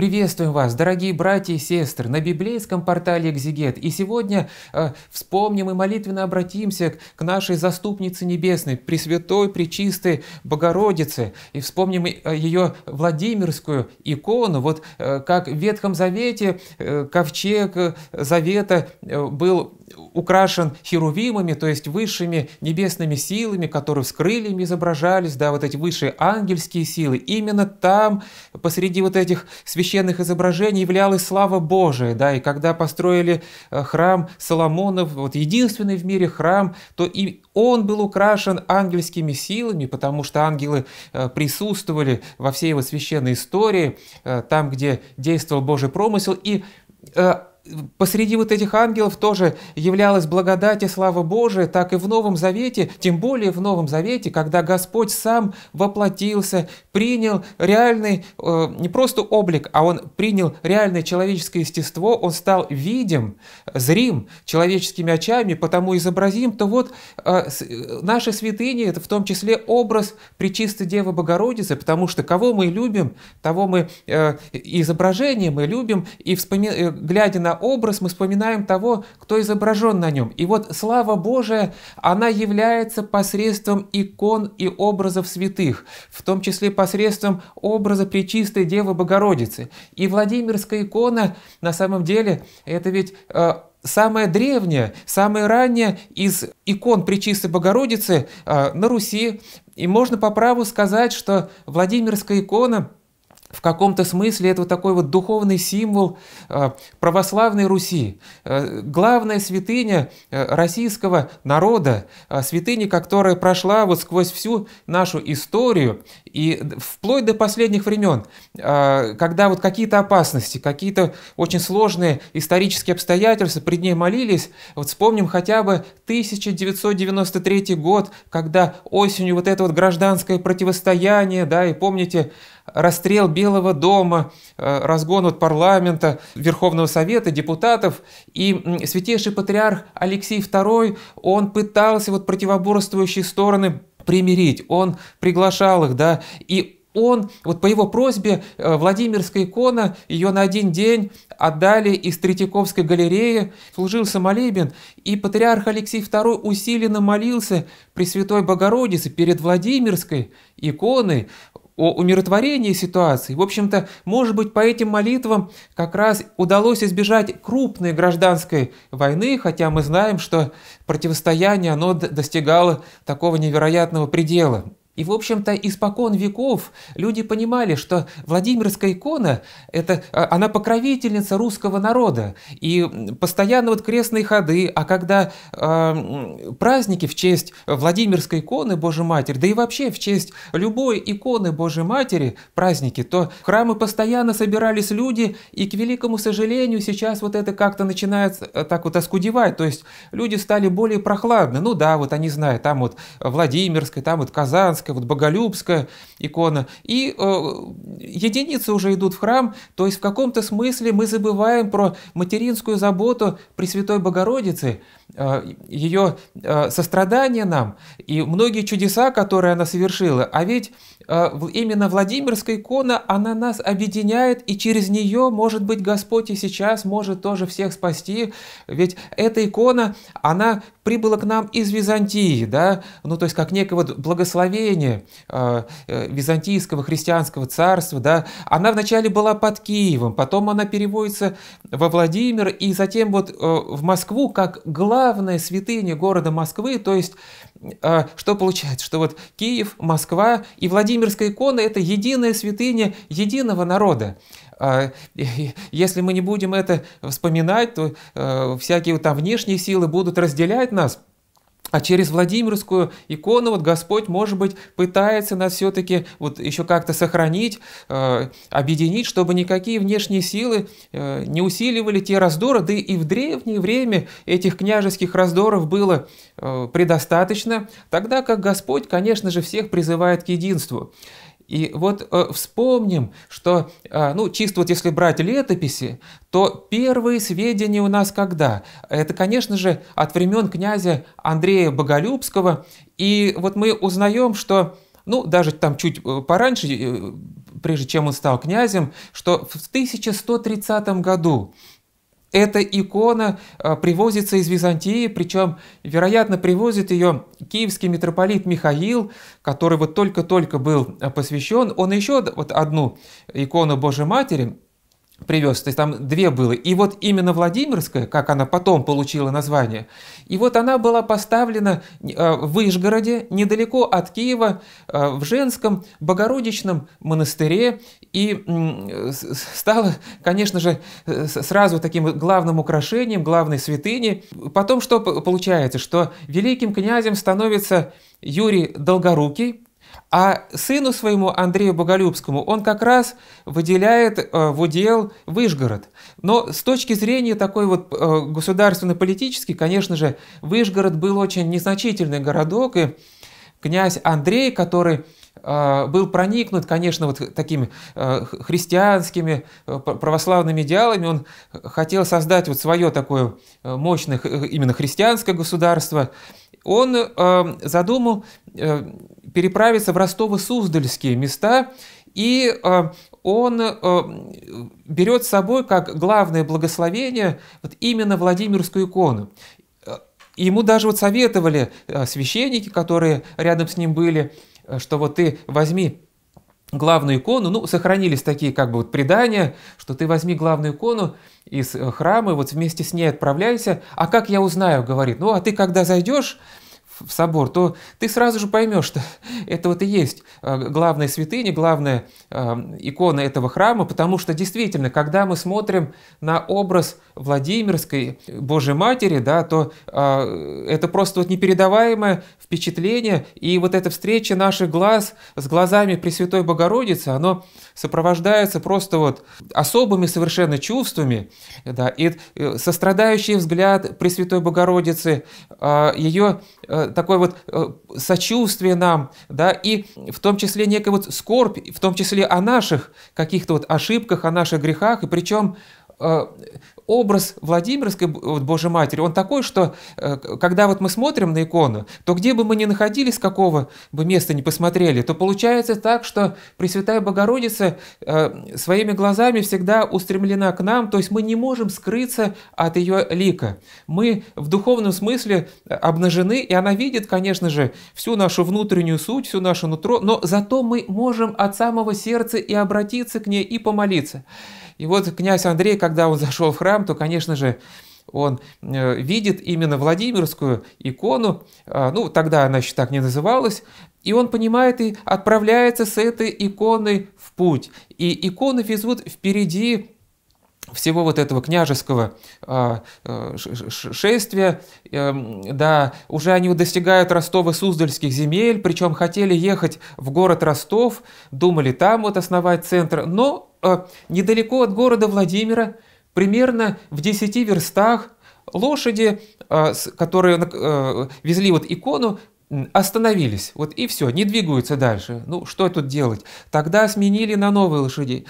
Приветствуем вас, дорогие братья и сестры, на библейском портале «Экзегет». И сегодня э, вспомним и молитвенно обратимся к нашей заступнице небесной, Пресвятой, Пречистой Богородице. И вспомним э, ее Владимирскую икону. Вот э, как в Ветхом Завете э, ковчег э, Завета э, был украшен херувимами, то есть высшими небесными силами, которые с крыльями изображались, да, вот эти высшие ангельские силы. Именно там, посреди вот этих священных священных изображений являлась слава Божия, да, и когда построили э, храм Соломонов, вот единственный в мире храм, то и он был украшен ангельскими силами, потому что ангелы э, присутствовали во всей его священной истории, э, там, где действовал Божий промысел, и посреди вот этих ангелов тоже являлась благодать и слава Божия, так и в Новом Завете, тем более в Новом Завете, когда Господь сам воплотился, принял реальный, э, не просто облик, а Он принял реальное человеческое естество, Он стал видим, зрим человеческими очами, потому изобразим, то вот э, э наши святыни, это в том числе образ Пречистой Девы Богородицы, потому что кого мы любим, того мы э, изображение мы любим, и вспоми... Э, глядя на на образ, мы вспоминаем того, кто изображен на нем. И вот слава Божия, она является посредством икон и образов святых, в том числе посредством образа Пречистой Девы Богородицы. И Владимирская икона, на самом деле, это ведь э, самая древняя, самая ранняя из икон Пречистой Богородицы э, на Руси. И можно по праву сказать, что Владимирская икона – в каком-то смысле это вот такой вот духовный символ э, православной Руси. Э, главная святыня э, российского народа, святыня, которая прошла вот сквозь всю нашу историю и вплоть до последних времен, а, когда вот какие-то опасности, какие-то очень сложные исторические обстоятельства пред ней молились, вот вспомним хотя бы 1993 год, когда осенью вот это вот гражданское противостояние, да, и помните, расстрел Белого дома, а, разгон от парламента, Верховного Совета, депутатов. И святейший патриарх Алексей II, он пытался вот противоборствующие стороны примирить, он приглашал их, да, и он, вот по его просьбе, э, Владимирская икона, ее на один день отдали из Третьяковской галереи, служил молебен, и патриарх Алексей II усиленно молился при Святой Богородице перед Владимирской иконой, о умиротворении ситуации. В общем-то, может быть, по этим молитвам как раз удалось избежать крупной гражданской войны, хотя мы знаем, что противостояние оно достигало такого невероятного предела. И, в общем-то, испокон веков люди понимали, что Владимирская икона – это а, она покровительница русского народа. И постоянно вот крестные ходы, а когда э, праздники в честь Владимирской иконы Божьей Матери, да и вообще в честь любой иконы Божьей Матери праздники, то в храмы постоянно собирались люди, и, к великому сожалению, сейчас вот это как-то начинает э, так вот оскудевать, то есть люди стали более прохладны. Ну да, вот они знают, там вот Владимирская, там вот Казанская, такая вот боголюбская икона. И э, единицы уже идут в храм, то есть в каком-то смысле мы забываем про материнскую заботу Пресвятой Богородицы – а, ее а, сострадание нам и многие чудеса, которые она совершила. А ведь а, именно Владимирская икона, она нас объединяет, и через нее, может быть, Господь и сейчас может тоже всех спасти. Ведь эта икона, она прибыла к нам из Византии, да, ну то есть как некое вот благословение э, византийского христианского царства, да, она вначале была под Киевом, потом она переводится во Владимир и затем вот э, в Москву как главная главная святыня города Москвы, то есть а, что получается, что вот Киев, Москва и Владимирская икона – это единая святыня единого народа. А, если мы не будем это вспоминать, то а, всякие там внешние силы будут разделять нас – а через Владимирскую икону вот Господь, может быть, пытается нас все-таки вот еще как-то сохранить, э, объединить, чтобы никакие внешние силы э, не усиливали те раздоры. Да и в древнее время этих княжеских раздоров было э, предостаточно, тогда как Господь, конечно же, всех призывает к единству. И вот э, вспомним, что, э, ну, чисто вот если брать летописи, то первые сведения у нас когда? Это, конечно же, от времен князя Андрея Боголюбского. И вот мы узнаем, что, ну, даже там чуть э, пораньше, э, прежде чем он стал князем, что в 1130 году эта икона э, привозится из Византии, причем, вероятно, привозит ее киевский митрополит Михаил, который вот только-только был э, посвящен. Он еще вот одну икону Божьей Матери привез. То есть там две было. И вот именно Владимирская, как она потом получила название, и вот она была поставлена э, в Ижгороде, недалеко от Киева, э, в женском Богородичном монастыре, и э, стала, конечно же, сразу таким главным украшением, главной святыней. Потом что получается? Что великим князем становится Юрий Долгорукий, а сыну своему, Андрею Боголюбскому, он как раз выделяет э, в удел Выжгород. Но с точки зрения такой вот э, государственно-политической, конечно же, Выжгород был очень незначительный городок, и князь Андрей, который э, был проникнут, конечно, вот такими христианскими православными идеалами. Он хотел создать вот свое такое мощное именно христианское государство. Он задумал переправиться в Ростово-Суздальские места, и э, он э, берет с собой как главное благословение вот именно Владимирскую икону. Э, ему даже вот советовали священники, которые рядом с ним были, что вот ты возьми главную икону, ну, сохранились такие как бы вот предания, что ты возьми главную икону из храма, вот вместе с ней отправляйся. А как я узнаю, говорит, ну, а ты когда зайдешь, в собор, то ты сразу же поймешь, что это вот и есть э, главная святыня, главная э, икона этого храма, потому что действительно, когда мы смотрим на образ Владимирской Божьей Матери, да, то э, это просто вот непередаваемое впечатление, и вот эта встреча наших глаз с глазами Пресвятой Богородицы, оно сопровождается просто вот особыми совершенно чувствами, да, и сострадающий взгляд Пресвятой Богородицы, ее Э, такое вот э, сочувствие нам, да, и в том числе некая вот скорбь, в том числе о наших каких-то вот ошибках, о наших грехах, и причем Э, образ Владимирской Божьей Матери, он такой, что э, когда вот мы смотрим на икону, то где бы мы ни находились, какого бы места ни посмотрели, то получается так, что Пресвятая Богородица э, своими глазами всегда устремлена к нам, то есть мы не можем скрыться от ее лика. Мы в духовном смысле обнажены, и она видит, конечно же, всю нашу внутреннюю суть, всю нашу нутро, но зато мы можем от самого сердца и обратиться к ней и помолиться. И вот князь Андрей, когда он зашел в храм, то, конечно же, он э, видит именно Владимирскую икону, э, ну, тогда она еще так не называлась, и он понимает и отправляется с этой иконой в путь. И иконы везут впереди всего вот этого княжеского э, шествия, эм, да, уже они достигают Ростова-Суздальских земель, причем хотели ехать в город Ростов, думали там вот основать центр, но а, недалеко от города Владимира, примерно в 10 верстах, лошади, а, которые а, везли вот икону, остановились, вот и все, не двигаются дальше. Ну, что тут делать? Тогда сменили на новые лошади,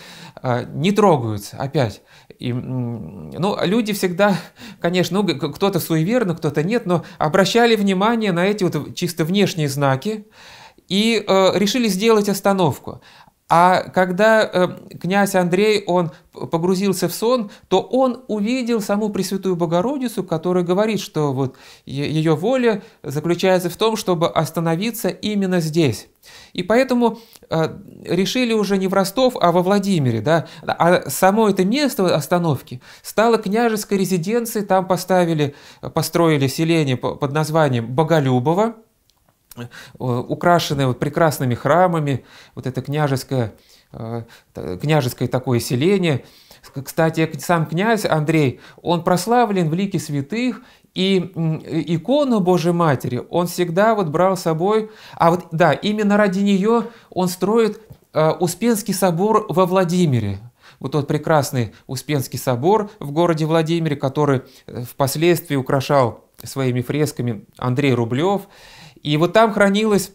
не трогаются опять. И, ну, люди всегда, конечно, ну, кто-то суеверно, кто-то нет, но обращали внимание на эти вот чисто внешние знаки и э, решили сделать остановку. А когда э, князь Андрей, он погрузился в сон, то он увидел саму Пресвятую Богородицу, которая говорит, что вот ее воля заключается в том, чтобы остановиться именно здесь. И поэтому э, решили уже не в Ростов, а во Владимире, да, а само это место остановки стало княжеской резиденцией, там поставили, построили селение под названием Боголюбово, Э, украшенная вот прекрасными храмами, вот это княжеское, э, княжеское такое селение. Кстати, сам князь Андрей, он прославлен в лике святых, и икону Божьей Матери он всегда вот брал с собой, а вот да, именно ради нее он строит э, Успенский собор во Владимире, вот тот прекрасный Успенский собор в городе Владимире, который впоследствии украшал своими фресками Андрей Рублев. И вот там хранилось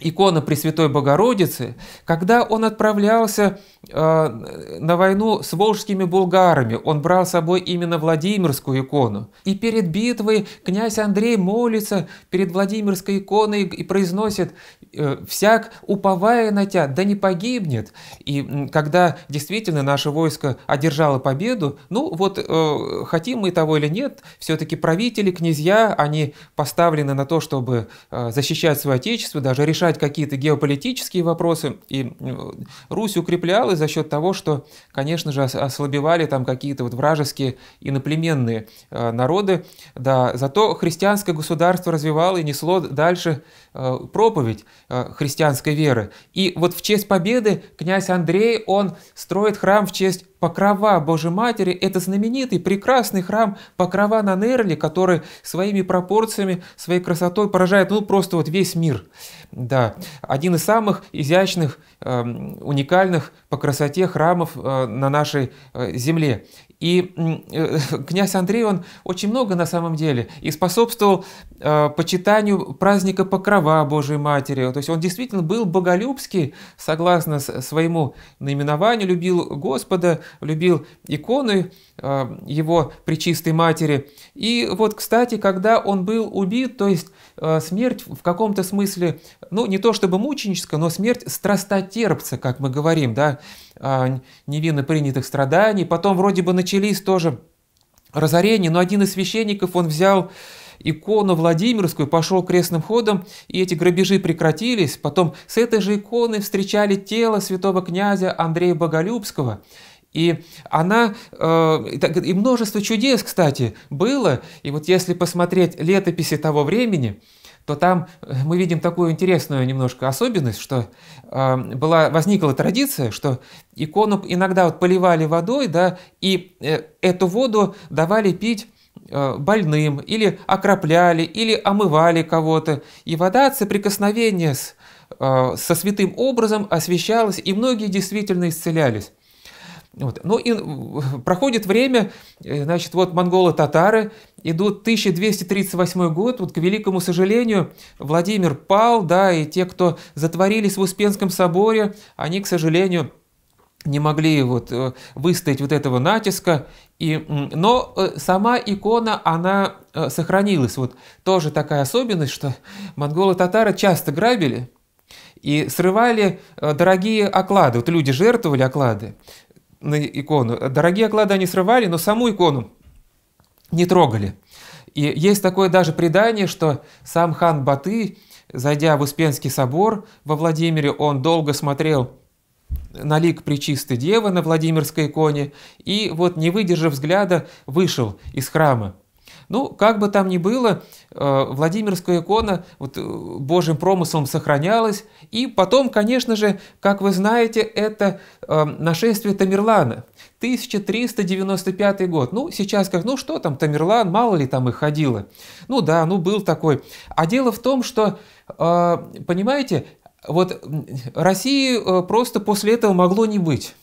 икона Пресвятой Богородицы, когда он отправлялся э, на войну с волжскими булгарами, он брал с собой именно Владимирскую икону. И перед битвой князь Андрей молится перед Владимирской иконой и произносит э, «всяк, уповая на тебя, да не погибнет». И когда действительно наше войско одержало победу, ну вот э, хотим мы того или нет, все-таки правители, князья, они поставлены на то, чтобы э, защищать свое отечество, даже решать решать какие-то геополитические вопросы. И э, Русь укреплялась за счет того, что, конечно же, ослабевали там какие-то вот вражеские иноплеменные э, народы. Да, зато христианское государство развивало и несло дальше Э, проповедь э, христианской веры. И вот в честь победы князь Андрей, он строит храм в честь Покрова Божьей Матери. Это знаменитый, прекрасный храм Покрова на Нерли, который своими пропорциями, своей красотой поражает ну, просто вот весь мир. Да. Один из самых изящных, эм, уникальных по красоте храмов э, на нашей земле. И э, князь Андрей, он очень много на самом деле и способствовал э, почитанию праздника Покрова Божьей Матери. То есть он действительно был боголюбский, согласно своему наименованию, любил Господа, любил иконы э, его Пречистой Матери. И вот, кстати, когда он был убит, то есть смерть в каком-то смысле, ну не то чтобы мученическая, но смерть страстотерпца, как мы говорим, да, а, невинно принятых страданий. Потом вроде бы начались тоже разорения, но один из священников, он взял икону Владимирскую, пошел крестным ходом, и эти грабежи прекратились. Потом с этой же иконы встречали тело святого князя Андрея Боголюбского. И она, э, и множество чудес, кстати, было. И вот если посмотреть летописи того времени, то там э, мы видим такую интересную немножко особенность, что э, была, возникла традиция, что икону иногда вот поливали водой, да, и э, эту воду давали пить э, больным, или окропляли, или омывали кого-то. И вода от соприкосновения с, э, со святым образом освещалась, и многие действительно исцелялись. Вот. Ну и э, проходит время, э, значит, вот монголы-татары идут 1238 год, вот к великому сожалению, Владимир пал, да, и те, кто затворились в Успенском соборе, они, к сожалению, не могли вот э, выстоять вот этого натиска. И, но сама икона, она сохранилась. Вот тоже такая особенность, что монголы-татары часто грабили, и срывали дорогие оклады. Вот люди жертвовали оклады, на икону. Дорогие оклады они срывали, но саму икону не трогали. И есть такое даже предание, что сам хан Баты, зайдя в Успенский собор во Владимире, он долго смотрел на лик Пречистой Девы на Владимирской иконе и вот, не выдержав взгляда, вышел из храма. Ну, как бы там ни было, э, Владимирская икона вот, э, Божьим промыслом сохранялась. И потом, конечно же, как вы знаете, это э, нашествие Тамерлана. 1395 год. Ну, сейчас как, ну что там, Тамерлан, мало ли там и ходило. Ну да, ну был такой. А дело в том, что, понимаете, вот России просто после этого могло не быть.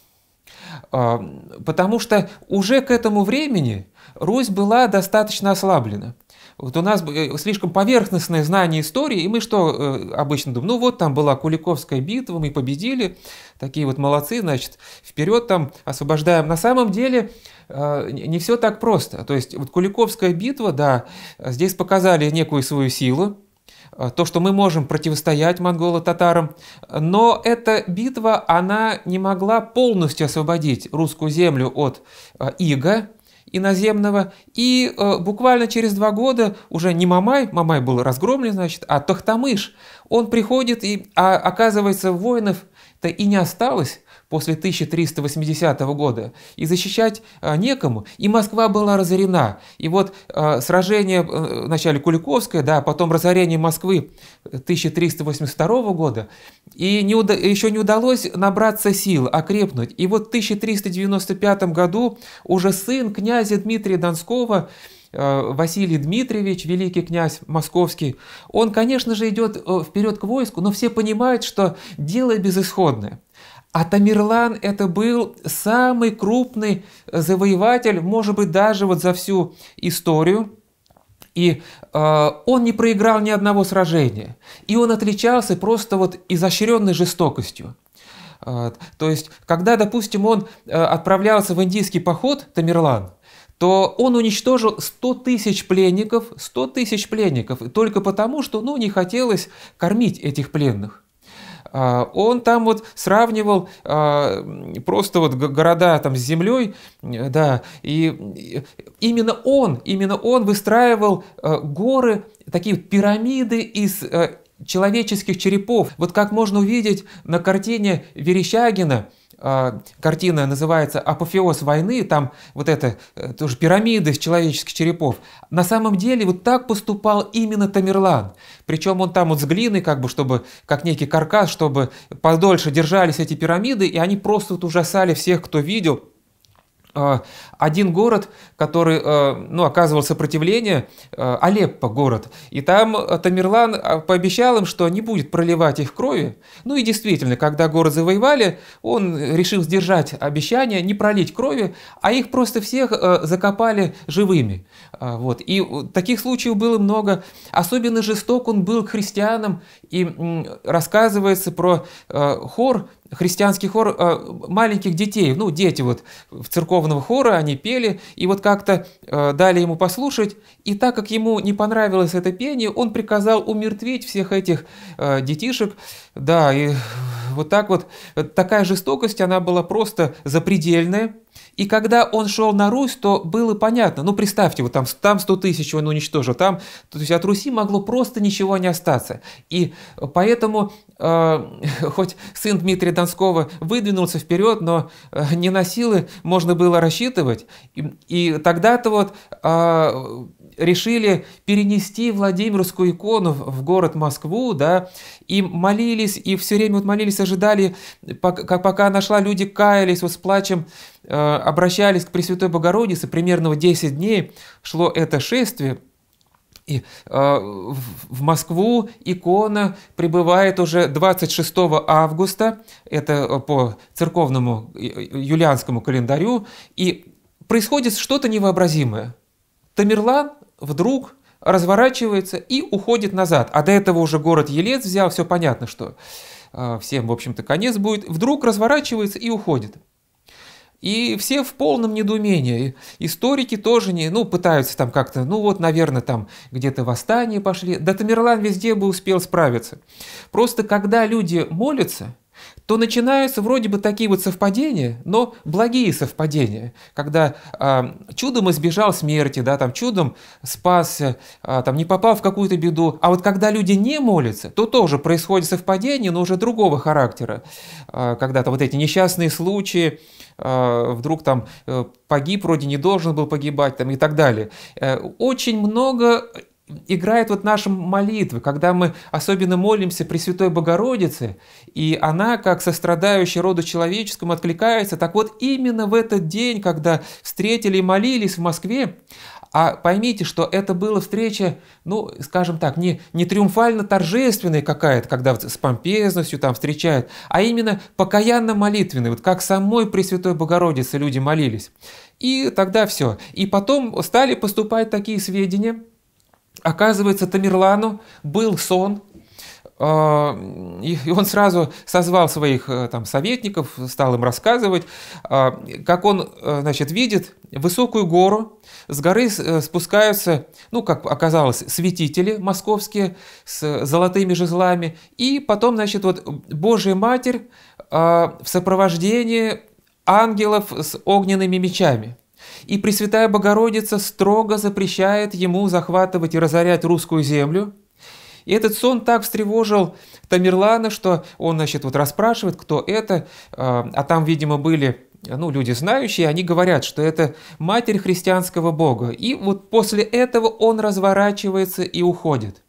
Потому что уже к этому времени Русь была достаточно ослаблена. Вот у нас э, слишком поверхностное знание истории, и мы что э, обычно думаем? Ну вот там была Куликовская битва, мы победили, такие вот молодцы, значит, вперед там освобождаем. На самом деле э, не все так просто. То есть вот Куликовская битва, да, здесь показали некую свою силу, то, что мы можем противостоять монголо-татарам, но эта битва, она не могла полностью освободить русскую землю от ига, иноземного. И э, буквально через два года уже не Мамай, Мамай был разгромлен, значит, а Тахтамыш, он приходит и а, оказывается воинов-то и не осталось, после 1380 года, и защищать э, некому, и Москва была разорена. И вот э, сражение, э, вначале Куликовское, да, потом разорение Москвы 1382 года, и не уда- еще не удалось набраться сил, окрепнуть. И вот в 1395 году уже сын князя Дмитрия Донского Василий Дмитриевич, великий князь московский, он, конечно же, идет вперед к войску, но все понимают, что дело безысходное. А Тамерлан это был самый крупный завоеватель, может быть, даже вот за всю историю. И э, он не проиграл ни одного сражения. И он отличался просто вот изощренной жестокостью. Э, то есть, когда, допустим, он э, отправлялся в индийский поход, Тамерлан, то он уничтожил 100 тысяч пленников, 100 тысяч пленников, только потому, что ну, не хотелось кормить этих пленных. А, он там вот сравнивал а, просто вот города там с землей, э, да, и именно он, именно он выстраивал э, горы, такие пирамиды из э, человеческих черепов. Вот как можно увидеть на картине Верещагина – а, картина называется «Апофеоз войны», там вот это э, тоже пирамиды из человеческих черепов. На самом деле вот так поступал именно Тамерлан. Причем он там вот с глины как бы, чтобы, как некий каркас, чтобы подольше держались эти пирамиды, и они просто вот ужасали всех, кто видел, Э, один город, который э, ну, оказывал сопротивление, э, Алеппо город. И там Тамерлан пообещал им, что не будет проливать их крови. Ну и действительно, когда город завоевали, он решил сдержать обещание не пролить крови, а их просто всех закопали живыми. А, вот. И э, таких случаев было много. Особенно жесток он был к христианам. И рассказывается про э, хор, христианский хор э, маленьких детей. Ну, дети вот в церковного хора, они пели, и вот как-то дали ему послушать. И так как ему не понравилось это пение, он приказал умертвить всех этих детишек. Да, и вот так вот, такая жестокость, она была просто запредельная. И когда он шел на Русь, то было понятно, ну представьте, вот там, там 100 тысяч он уничтожил, там, то есть от Руси могло просто ничего не остаться. И поэтому э, хоть сын Дмитрия Донского выдвинулся вперед, но э, не на силы можно было рассчитывать. И, и тогда-то вот э, решили перенести Владимирскую икону в город Москву, да, и молились, и все время вот молились, ожидали, пока, пока нашла, люди каялись, вот с плачем э, обращались к Пресвятой Богородице, примерно в 10 дней шло это шествие, и, э, в Москву икона прибывает уже 26 августа, это э, по церковному юлианскому календарю, и происходит что-то невообразимое. Тамерлан вдруг разворачивается и уходит назад. А до этого уже город Елец взял, все понятно, что э, всем, в общем-то, конец будет. Вдруг разворачивается и уходит. И все в полном недоумении. Историки тоже не, ну, пытаются там как-то, ну вот, наверное, там где-то восстание пошли. Да Тамерлан везде бы успел справиться. Просто когда люди молятся, то начинаются вроде бы такие вот совпадения, но благие совпадения, когда э, чудом избежал смерти, да, там чудом спасся, э, там не попал в какую-то беду, а вот когда люди не молятся, то тоже происходит совпадение, но уже другого характера, э, а, когда то вот эти несчастные случаи, э, вдруг там э, погиб, вроде не должен был погибать, там и так далее. Э, очень много играет вот наша молитвы, когда мы особенно молимся Пресвятой Богородице, и она, как сострадающая роду человеческому, откликается. Так вот, именно в этот день, когда встретили и молились в Москве, а поймите, что это была встреча, ну, скажем так, не, не триумфально-торжественная какая-то, когда с помпезностью там встречают, а именно покаянно-молитвенная, вот как самой Пресвятой Богородице люди молились. И тогда все. И потом стали поступать такие сведения – Оказывается, Тамерлану был сон, а, и он сразу созвал своих э, там, советников, стал им рассказывать, а, как он э, значит, видит высокую гору, с горы э, спускаются, ну, как оказалось, святители московские с золотыми жезлами, и потом, значит, вот Божья Матерь а, в сопровождении ангелов с огненными мечами – и Пресвятая Богородица строго запрещает ему захватывать и разорять русскую землю. И этот сон так встревожил Тамерлана, что он, значит, вот расспрашивает, кто это, а, а там, видимо, были ну, люди знающие, они говорят, что это матерь христианского бога. И вот после этого он разворачивается и уходит.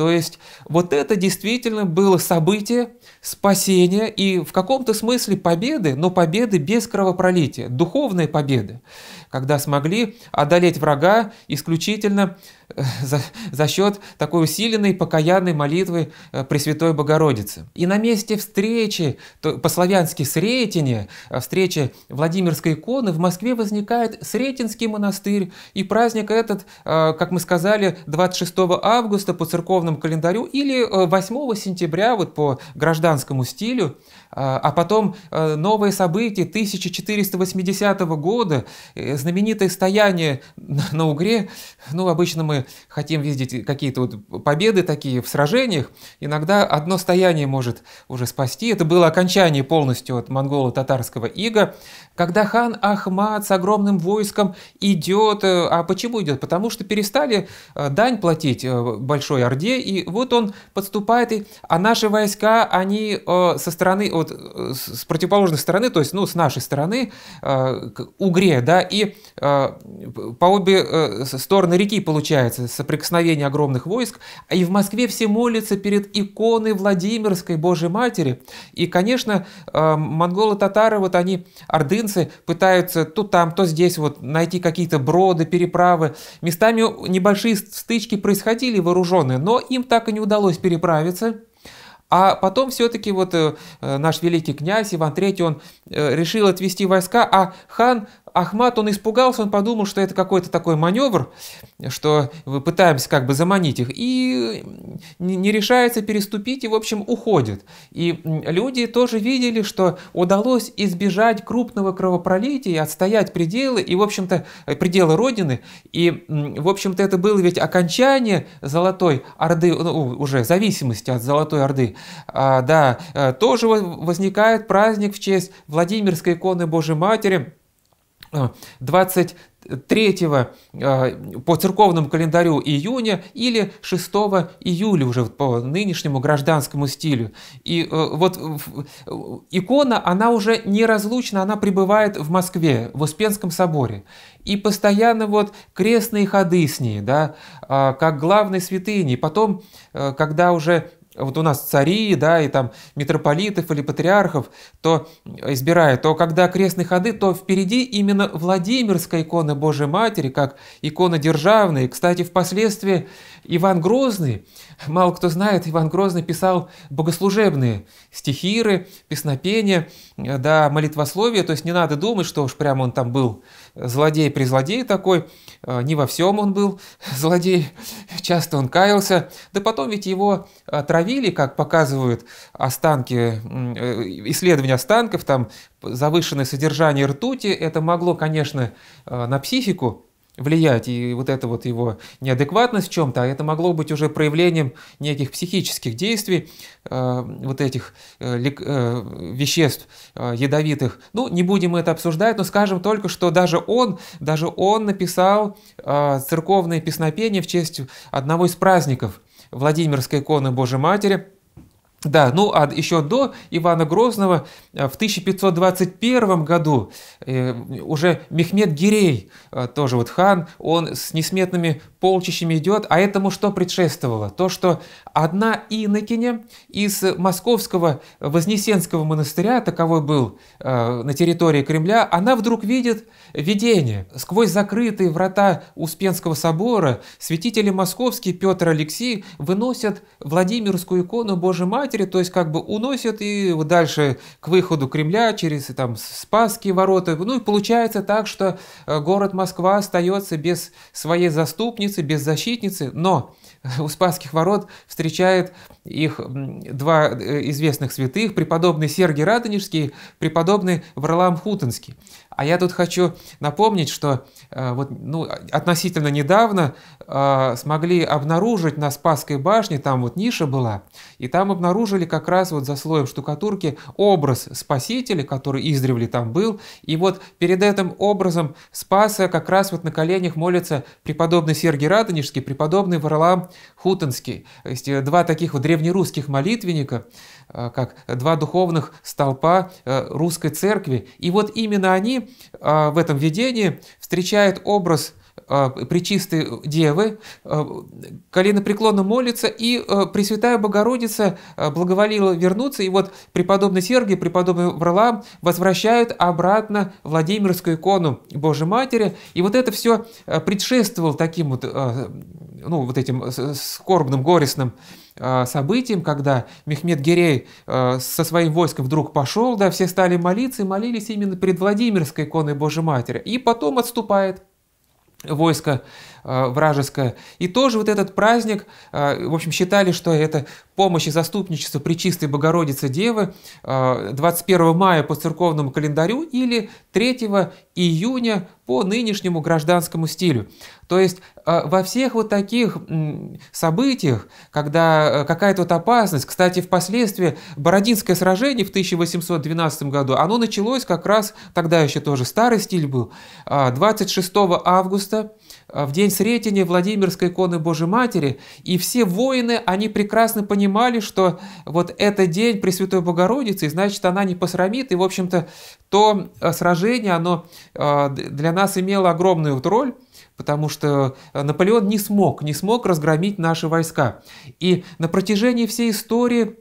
То есть вот это действительно было событие спасения и в каком-то смысле победы, но победы без кровопролития, духовные победы, когда смогли одолеть врага исключительно э, за, за счет такой усиленной покаянной молитвы э, Пресвятой Богородицы. И на месте встречи, по-славянски Сретения, э, встречи Владимирской иконы, в Москве возникает Сретенский монастырь, и праздник этот, как мы сказали, 26 августа по церковному церковному календарю, или 8 э, сентября вот по гражданскому стилю, э, а потом э, новые события 1480 года, знаменитое стояние на Угре. Ну, обычно мы хотим видеть какие-то вот победы такие в сражениях. Иногда одно стояние может уже спасти. Это было окончание полностью от монголо-татарского ига, когда хан Ахмад с огромным войском идет. А почему идет? Потому что перестали дань платить большой Орде, семье, и вот он подступает, и, а наши войска, они э, со стороны, вот э, с противоположной стороны, то есть, ну, с нашей стороны, э, к Угре, да, и э, по обе э, стороны реки получается соприкосновение огромных войск, а и в Москве все молятся перед иконой Владимирской Божьей Матери, и, конечно, э, монголы-татары, вот они, ордынцы, пытаются то там, то здесь вот найти какие-то броды, переправы, местами небольшие стычки происходили вооруженные, но им так и не удалось переправиться. А потом все-таки вот э, наш великий князь Иван III, он э, решил отвести войска, а хан Ахмат, он испугался, он подумал, что это какой-то такой маневр, что мы пытаемся как бы заманить их, и не решается переступить и, в общем, уходит. И люди тоже видели, что удалось избежать крупного кровопролития, отстоять пределы, и, в общем-то, пределы Родины, и, в общем-то, это было ведь окончание Золотой Орды, ну, уже зависимости от Золотой Орды, а, да, э, тоже возникает праздник в честь Владимирской иконы Божьей Матери – 23 а, а, по церковному календарю июня или 6 июля уже по нынешнему гражданскому стилю. И э, вот э, икона, она уже неразлучна, она пребывает в Москве, в Успенском соборе. И постоянно вот крестные ходы с ней, да, а, как главной святыни. И потом, э, когда уже а вот у нас цари, да, и там митрополитов или патриархов, то избирают, то когда крестные ходы, то впереди именно Владимирская икона Божией Матери, как икона державная. Кстати, впоследствии Иван Грозный, мало кто знает, Иван Грозный писал богослужебные стихиры, песнопения, да, молитвословия, то есть не надо думать, что уж прямо он там был злодей при злодее такой, э, не во всем он был злодей, часто он каялся, да потом ведь его отравили, как показывают останки, э, исследования останков, там завышенное содержание ртути, это могло, конечно, э, на психику влиять. И вот эта вот его неадекватность в чем-то, а это могло быть уже проявлением неких психических действий э, вот этих э, э, веществ ядовитых. Ну, не будем это обсуждать, но скажем только, что даже он, даже он написал э, церковное песнопение в честь одного из праздников Владимирской иконы Божьей Матери – да, ну а еще до Ивана Грозного э, в 1521 году э, уже Мехмед Гирей, э, тоже вот хан, он с несметными полчищами идет, а этому что предшествовало? То, что Одна инокиня из московского Вознесенского монастыря, таковой был э, на территории Кремля, она вдруг видит видение. Сквозь закрытые врата Успенского собора святители московские Петр Алексей выносят Владимирскую икону Божьей Матери, то есть как бы уносят и дальше к выходу Кремля через там Спасские ворота. Ну и получается так, что э, город Москва остается без своей заступницы, без защитницы, но у Спасских ворот встречается встречает их два э, известных святых, преподобный Сергий Радонежский, преподобный Варлам Хутинский. А я тут хочу напомнить, что э, вот, ну, а, относительно недавно а, смогли обнаружить на Спасской башне, там вот ниша была, и там обнаружили как раз вот за слоем штукатурки образ Спасителя, который издревле там был, и вот перед этим образом Спаса как раз вот на коленях молится преподобный Сергий Радонежский, преподобный Варлам Хутонский. То есть э, два таких вот древнерусских молитвенника, э, как два духовных столпа э, русской церкви. И вот именно они а, в этом видении встречают образ а, Пречистой Девы, а, коленопреклонно молится, и а, Пресвятая Богородица благоволила вернуться, и вот преподобный Сергий, преподобный Врала возвращают обратно Владимирскую икону Божьей Матери, и вот это все предшествовало таким вот, ну, вот этим скорбным, горестным событием, когда Мехмед Герей со своим войском вдруг пошел, да, все стали молиться и молились именно перед Владимирской иконой Божьей Матери, и потом отступает – войско э, вражеское. И тоже вот этот праздник, э, в общем, считали, что это помощь и заступничество при чистой Богородицы Девы 21 э, мая по церковному календарю или 3 июня по нынешнему гражданскому стилю. То есть Э, во всех вот таких событиях, когда э, какая-то вот опасность, кстати, впоследствии Бородинское сражение в 1812 году, оно началось как раз, тогда еще тоже старый стиль был, 26 э, августа, в день Сретения Владимирской иконы Божьей Матери, и все воины, они прекрасно понимали, что вот этот день Пресвятой Богородицы, и значит, она не посрамит, и, в общем-то, то сражение, оно для нас имело огромную вот роль, потому что э, Наполеон не смог, не смог разгромить наши войска. И на протяжении всей истории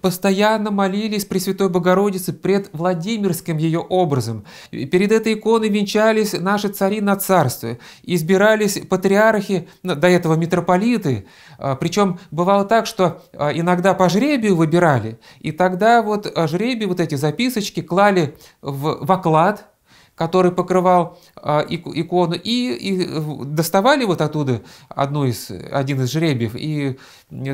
постоянно молились Пресвятой Богородице пред Владимирским ее образом. перед этой иконой венчались наши цари на царстве, избирались патриархи, до этого митрополиты. А, Причем бывало так, что а, иногда по жребию выбирали, и тогда вот а, жребию вот эти записочки клали в, в оклад, который покрывал а, икону, и, и доставали вот оттуда одну из, один из жребиев, и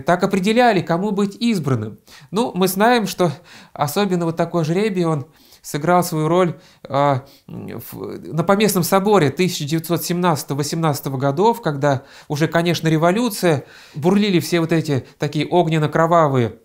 так определяли, кому быть избранным. Ну, мы знаем, что особенно вот такой жребий, он сыграл свою роль э, в, на Поместном соборе 1917-18 годов, когда уже, конечно, революция, бурлили все вот эти такие огненно-кровавые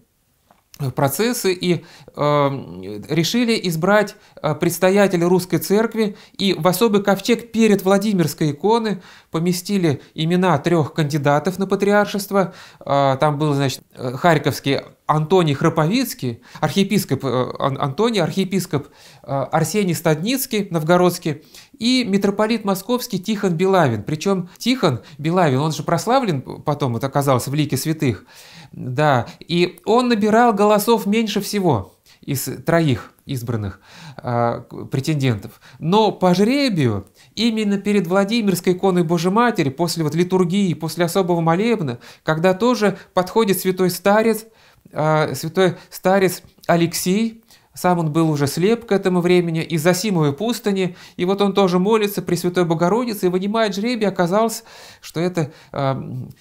процессы и э, решили избрать э, предстоятеля русской церкви и в особый ковчег перед Владимирской иконы поместили имена трех кандидатов на патриаршество. Э, там был, значит, э, харьковский Антоний Храповицкий, архиепископ э, Антоний, архиепископ э, Арсений Стадницкий, новгородский, и митрополит московский Тихон Белавин. Причем Тихон Белавин, он же прославлен потом, это оказалось в лике святых, да, и он набирал голосов меньше всего из троих избранных э, претендентов. Но по жребию именно перед Владимирской иконой Божьей Матери, после вот литургии, после особого молебна, когда тоже подходит святой старец – а, святой старец Алексей, сам он был уже слеп к этому времени, из Засимовой пустыни, и вот он тоже молится при Святой Богородице, и вынимает жребий, оказалось, что это э,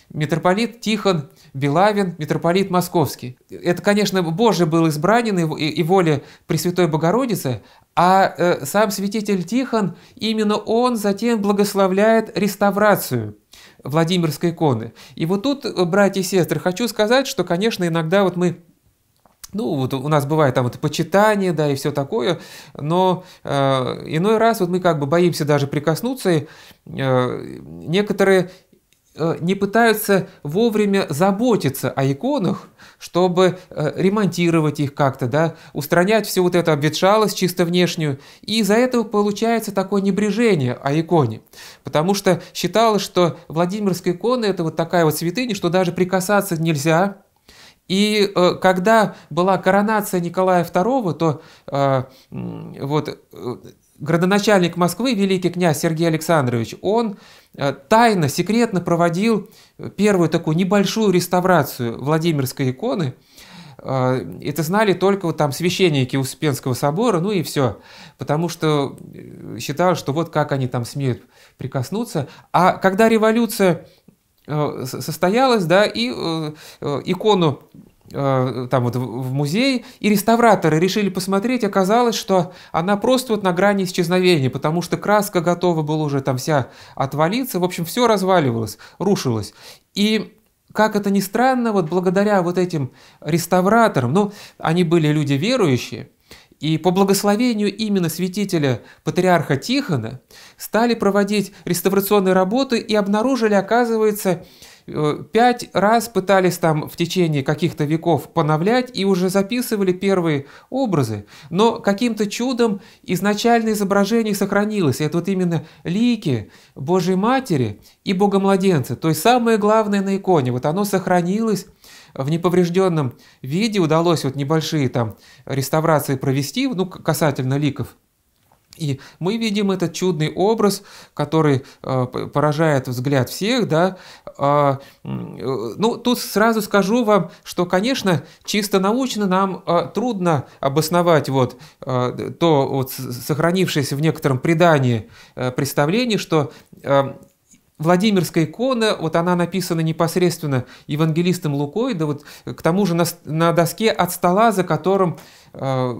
митрополит Тихон Белавин, митрополит Московский. Это, конечно, Божий был избранен и, и, и воля Пресвятой Богородицы, а э, сам святитель Тихон, именно он затем благословляет реставрацию – Владимирской иконы. И вот тут, э, братья и сестры, хочу сказать, что, конечно, иногда вот мы ну, вот у нас бывает там вот почитание, да, и все такое, но э, иной раз вот мы как бы боимся даже прикоснуться, и, э, некоторые Э, не пытаются вовремя заботиться о иконах, чтобы э, ремонтировать их как-то, да, устранять всю вот эту обветшалость чисто внешнюю. И из-за этого получается такое небрежение о иконе. Потому что считалось, что Владимирская икона – это вот такая вот святыня, что даже прикасаться нельзя. И э, когда была коронация Николая II, то э, вот э, градоначальник Москвы, великий князь Сергей Александрович, он э, тайно, секретно проводил первую такую небольшую реставрацию Владимирской иконы. Э, это знали только вот там священники Успенского собора, ну и все. Потому что э, считал, что вот как они там смеют прикоснуться. А когда революция состоялась, да, и икону Э, там вот в музей, и реставраторы решили посмотреть, оказалось, что она просто вот на грани исчезновения, потому что краска готова была уже там вся отвалиться, в общем, все разваливалось, рушилось. И как это ни странно, вот благодаря вот этим реставраторам, ну, они были люди верующие, и по благословению именно святителя патриарха Тихона стали проводить реставрационные работы и обнаружили, оказывается, Пять раз пытались там в течение каких-то веков поновлять и уже записывали первые образы, но каким-то чудом изначальное изображение сохранилось. Это вот именно лики Божьей Матери и Богомладенца. То есть самое главное на иконе, вот оно сохранилось в неповрежденном виде, удалось вот небольшие там реставрации провести, ну, касательно ликов и мы видим этот чудный образ, который э, поражает взгляд всех, да. А, э, ну, тут сразу скажу вам, что, конечно, чисто научно нам э, трудно обосновать вот то вот сохранившееся в некотором предании представление, что Владимирская икона, вот она написана непосредственно евангелистом Лукой, да вот к тому же на, на доске от стола, за которым а,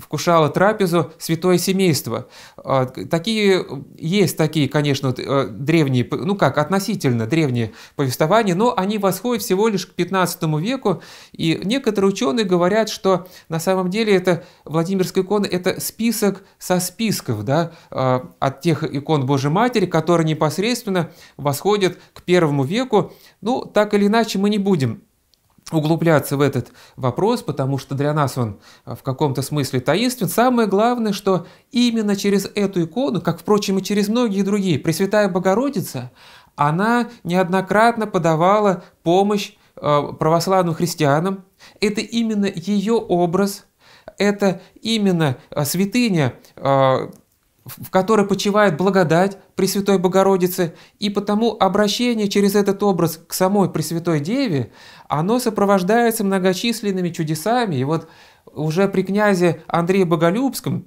вкушала трапезу святое семейство. А, такие, есть такие, конечно, а, древние, ну как, относительно древние повествования, но они восходят всего лишь к 15 веку, и некоторые ученые говорят, что на самом деле это Владимирская икона – это список со списков, да, от тех икон Божьей Матери, которые непосредственно восходят к первому веку. Ну, так или иначе, мы не будем углубляться в этот вопрос, потому что для нас он э, в каком-то смысле таинствен. Самое главное, что именно через эту икону, как, впрочем, и через многие другие, Пресвятая Богородица, она неоднократно подавала помощь э, православным христианам. Это именно ее образ – это именно э, святыня в которой почивает благодать Пресвятой Богородицы, и потому обращение через этот образ к самой Пресвятой Деве, оно сопровождается многочисленными чудесами. И вот уже при князе Андрее Боголюбском,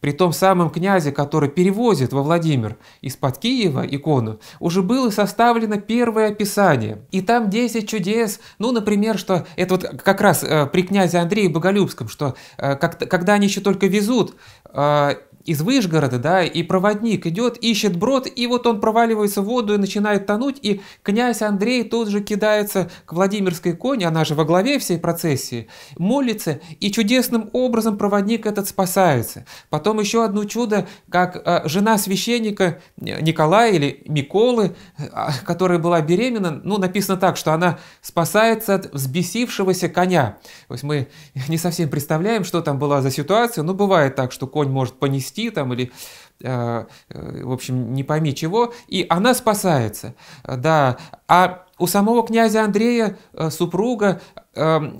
при том самом князе, который перевозит во Владимир из-под Киева икону, уже было составлено первое описание. И там 10 чудес, ну, например, что это вот как раз э, при князе Андрее Боголюбском, что э, когда они еще только везут э, из Выжгорода, да, и проводник идет, ищет брод, и вот он проваливается в воду и начинает тонуть, и князь Андрей тут же кидается к Владимирской коне, она же во главе всей процессии, молится, и чудесным образом проводник этот спасается. Потом еще одно чудо, как э, жена священника Николая или Миколы, а, которая была беременна, ну, написано так, что она спасается от взбесившегося коня. То есть мы не совсем представляем, что там была за ситуация, но бывает так, что конь может понести 6 там, или, э, э, в общем, не пойми чего, и она спасается, да. А у самого князя Андрея э, супруга эм,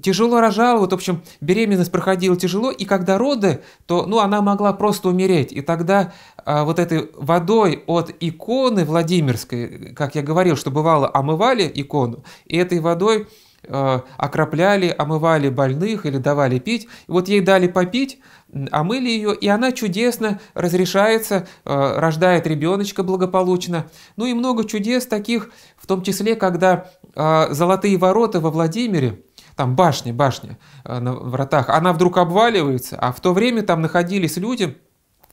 тяжело рожала, вот, в общем, беременность проходила тяжело, и когда роды, то, ну, она могла просто умереть, и тогда вот этой водой от иконы Владимирской, как я говорил, что бывало, омывали икону, и этой водой окропляли, омывали больных или давали пить. И вот ей дали попить, омыли а ее, и она чудесно разрешается, э, рождает ребеночка благополучно. Ну и много чудес таких, в том числе, когда э, золотые ворота во Владимире, там башня, башня э, на вратах, она вдруг обваливается, а в то время там находились люди,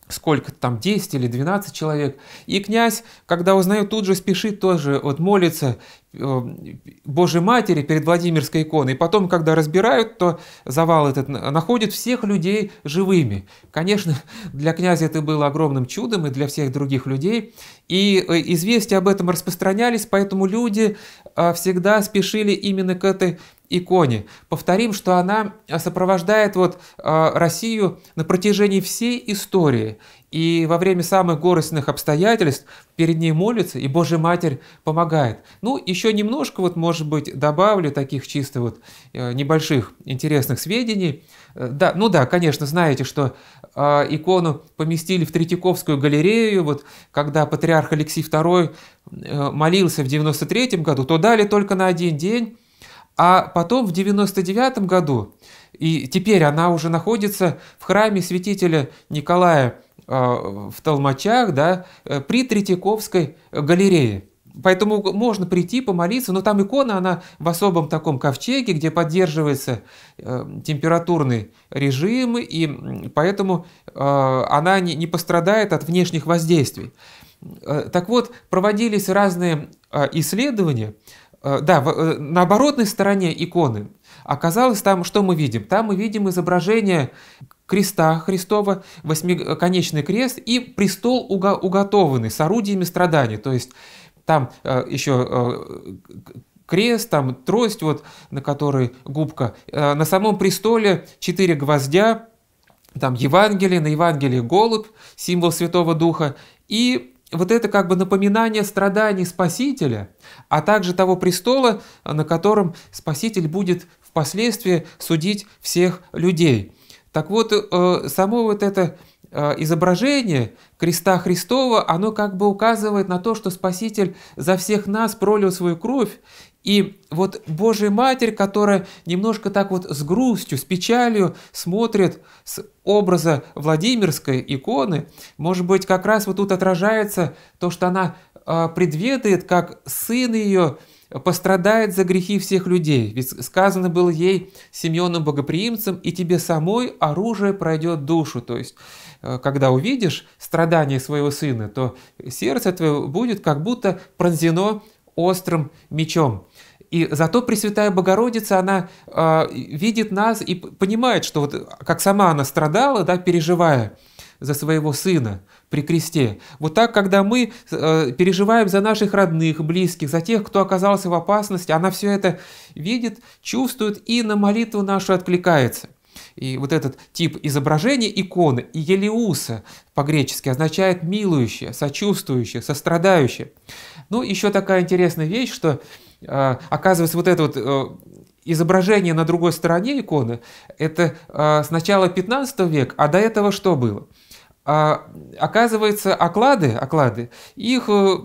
сколько там, 10 или 12 человек. И князь, когда узнает, тут же спешит тоже, вот молится эм, Божьей Матери перед Владимирской иконой. И потом, когда разбирают, то завал этот находит всех людей живыми. Конечно, для князя это было огромным чудом и для всех других людей. И э, известия об этом распространялись, поэтому люди э, всегда спешили именно к этой иконе. Повторим, что она э, сопровождает вот э, Россию на протяжении всей истории. И во время самых горестных обстоятельств перед ней молится, и Божья Матерь помогает. Ну, еще немножко, вот, может быть, добавлю таких чисто вот э, небольших интересных сведений. Да, ну да, конечно, знаете, что икону поместили в Третьяковскую галерею, вот когда патриарх Алексей II молился в 93 году, то дали только на один день, а потом в 99 году, и теперь она уже находится в храме святителя Николая а, в Толмачах, да, э, при Третьяковской галерее. Поэтому можно прийти, помолиться, но там икона, она в особом таком ковчеге, где поддерживается э, температурный режим, и поэтому э, она не пострадает от внешних воздействий. Так вот, проводились разные исследования – Э, да, э, на оборотной стороне иконы оказалось там, что мы видим? Там мы видим изображение креста Христова, восьмиконечный э, крест и престол уготованный с орудиями страдания. То есть там еще крест, там трость, вот, на которой губка. На самом престоле четыре гвоздя, там Евангелие, на Евангелии голубь, символ Святого Духа, и вот это как бы напоминание страданий Спасителя, а также того престола, на котором Спаситель будет впоследствии судить всех людей. Так вот, э, само вот это э, изображение креста Христова, оно как бы указывает на то, что Спаситель за всех нас пролил свою кровь, и вот Божья Матерь, которая немножко так вот с грустью, с печалью смотрит с образа Владимирской иконы, может быть, как раз вот тут отражается то, что она а, предведает, как сын ее пострадает за грехи всех людей. Ведь сказано было ей, Семеном Богоприимцем, и тебе самой оружие пройдет душу. То есть, а, когда увидишь страдания своего сына, то сердце твое будет как будто пронзено острым мечом. И зато Пресвятая Богородица, она э, видит нас и понимает, что вот как сама она страдала, да, переживая за своего сына при кресте. Вот так, когда мы э, переживаем за наших родных, близких, за тех, кто оказался в опасности, она все это видит, чувствует и на молитву нашу откликается. И вот этот тип изображения иконы Елеуса по-гречески означает «милующее», «сочувствующее», «сострадающее». Ну, еще такая интересная вещь, что а, оказывается, вот это вот э, изображение на другой стороне иконы, это а, с начала 15 века, а до этого что было? А, оказывается, оклады, оклады, их, э,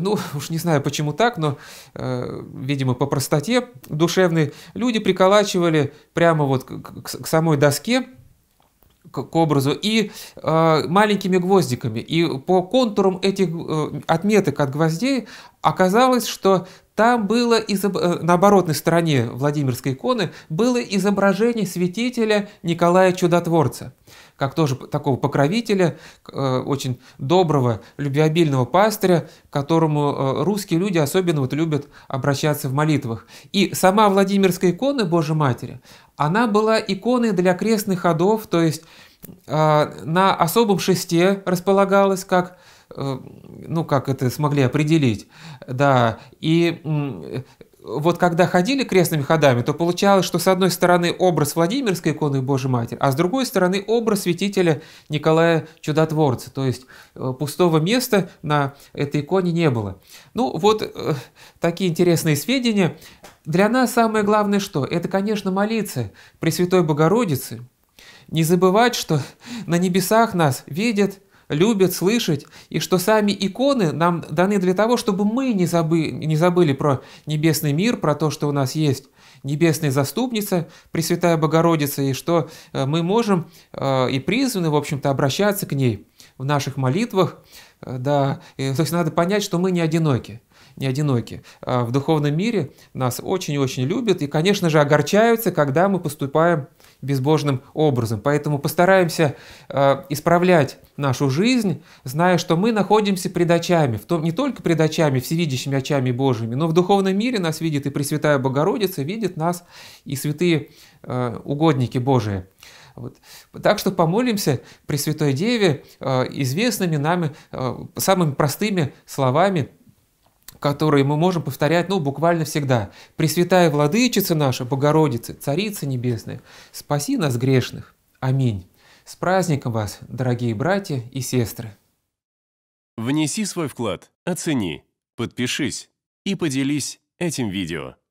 ну уж не знаю почему так, но, э, видимо, по простоте душевной, люди приколачивали прямо вот к, к самой доске, к образу и э, маленькими гвоздиками и по контурам этих э, отметок от гвоздей Оказалось, что там было, изоб... Э, на оборотной стороне Владимирской иконы, было изображение святителя Николая Чудотворца, как тоже такого покровителя, э, очень доброго, любвеобильного пастыря, к которому э, русские люди особенно вот любят обращаться в молитвах. И сама Владимирская икона Божьей Матери, она была иконой для крестных ходов, то есть на особом шесте располагалась, как Э, ну как это смогли определить, да, и э, вот когда ходили крестными ходами, то получалось, что с одной стороны образ Владимирской иконы Божьей Матери, а с другой стороны образ святителя Николая Чудотворца. То есть э, пустого места на этой иконе не было. Ну вот э, такие интересные сведения. Для нас самое главное что? Это, конечно, молиться Пресвятой Богородице, не забывать, что на небесах нас видят любят слышать, и что сами иконы нам даны для того, чтобы мы не, забы, не забыли про небесный мир, про то, что у нас есть небесная заступница, Пресвятая Богородица, и что э, мы можем э, и призваны, в общем-то, обращаться к ней в наших молитвах. Э, да, и, то есть надо понять, что мы не одиноки не одиноки. А в духовном мире нас очень-очень любят и, конечно же, огорчаются, когда мы поступаем безбожным образом. Поэтому постараемся э, исправлять нашу жизнь, зная, что мы находимся пред очами, в том, не только пред очами, всевидящими очами Божьими, но в духовном мире нас видит и Пресвятая Богородица, видит нас и святые э, угодники Божии. Вот. Так что помолимся Пресвятой Деве э, известными нами э, самыми простыми словами – которые мы можем повторять ну, буквально всегда. «Пресвятая Владычица наша, Богородица, Царица Небесная, спаси нас грешных. Аминь». С праздником вас, дорогие братья и сестры! Внеси свой вклад, оцени, подпишись и поделись этим видео.